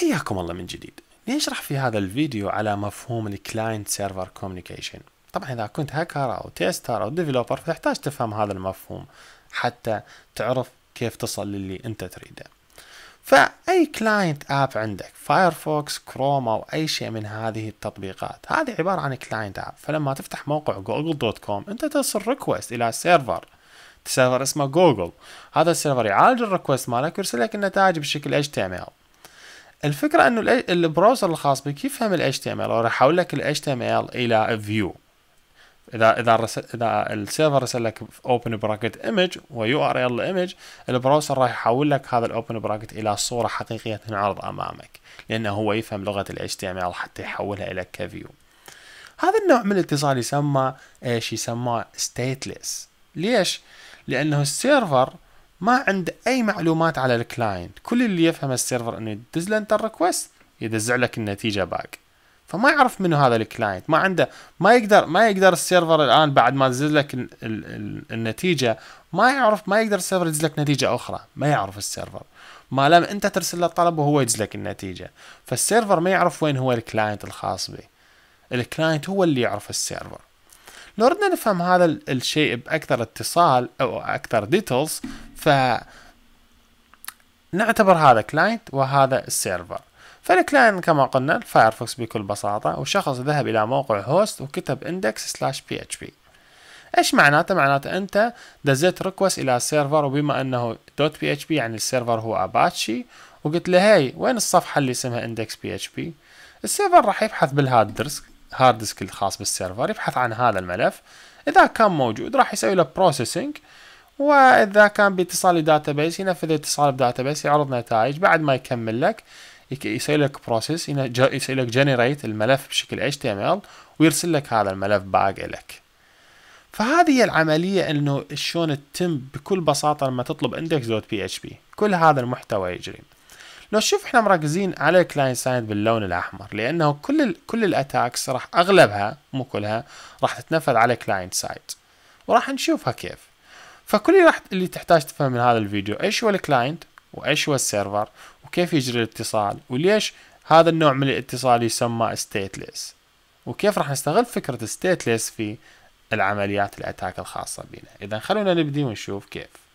حياكم الله من جديد نشرح في هذا الفيديو على مفهوم الكلاينت سيرفر كوميونيكيشن طبعا اذا كنت هاكر او تيستر او ديفلوبر فتحتاج تفهم هذا المفهوم حتى تعرف كيف تصل للي انت تريده فاي كلاينت اب عندك فايرفوكس كروم او اي شيء من هذه التطبيقات هذه عباره عن كلاينت اب فلما تفتح موقع جوجل دوت كوم انت ترسل ريكوست الى سيرفر سيرفر اسمه جوجل هذا السيرفر يعالج الريكوست مالك ويرسل لك النتائج بشكل HTML الفكرة انه البراوزر الخاص بك يفهم ال HTML او راح يحول لك ال HTML الى فيو اذا اذا اذا السيرفر رسل لك اوبن براكت ايمج ويو ار ال ايمج البراوزر راح يحول لك هذا الاوبن براكت الى صوره حقيقيه تنعرض امامك لانه هو يفهم لغه ال HTML حتى يحولها الى كفيو هذا النوع من الاتصال يسمى ايش يسمى ستيتلس ليش لانه السيرفر ما عنده اي معلومات على الكلاينت كل اللي يفهم السيرفر انه يدز له انت الريكوست يدزع لك النتيجه باك فما يعرف منه هذا الكلاينت ما عنده ما يقدر ما يقدر السيرفر الان بعد ما دز لك ال ال النتيجه ما يعرف ما يقدر السيرفر يدز لك نتيجه اخرى ما يعرف السيرفر ما لم انت ترسل له الطلب وهو يدز لك النتيجه فالسيرفر ما يعرف وين هو الكلاينت الخاص به الكلاينت هو اللي يعرف السيرفر لو ردنا نفهم هذا الشيء باكثر اتصال او اكثر ديتيلز ف نعتبر هذا كلاينت وهذا السيرفر فالكلاينت كما قلنا الفايرفوكس بكل بساطة وشخص ذهب إلى موقع هوست وكتب index slash php ايش معناته؟ معناته انت دزيت ريكوست الى السيرفر وبما انه دوت بي اتش بي يعني السيرفر هو اباتشي وقلت له هاي وين الصفحة اللي اسمها اندكس بي اتش بي؟ السيرفر راح يبحث بالهارد ديسك هارد ديسك الخاص بالسيرفر يبحث عن هذا الملف اذا كان موجود راح يسوي له بروسيسنج واذا كان باتصال بيس ينفذ الاتصال بداتابيس يعرض نتائج بعد ما يكمل لك يسوي لك بروسيس يسوي لك جنريت الملف بشكل HTML ويرسل لك هذا الملف باق لك فهذه هي العملية انه شلون تتم بكل بساطة لما تطلب اندكس دوت بي اتش بي كل هذا المحتوى يجري لو شوف احنا مركزين على الكلاين سايد باللون الاحمر لانه كل الـ كل الاتاكس راح اغلبها مو كلها راح تتنفذ على كلاين سايد وراح نشوفها كيف فكل راح اللي تحتاج تفهم من هذا الفيديو ايش هو الكلاينت وايش هو السيرفر وكيف يجري الاتصال وليش هذا النوع من الاتصال يسمى ستيتلس وكيف راح نستغل فكرة ستيتلس في العمليات الاتاك الخاصة بنا اذا خلونا نبدي ونشوف كيف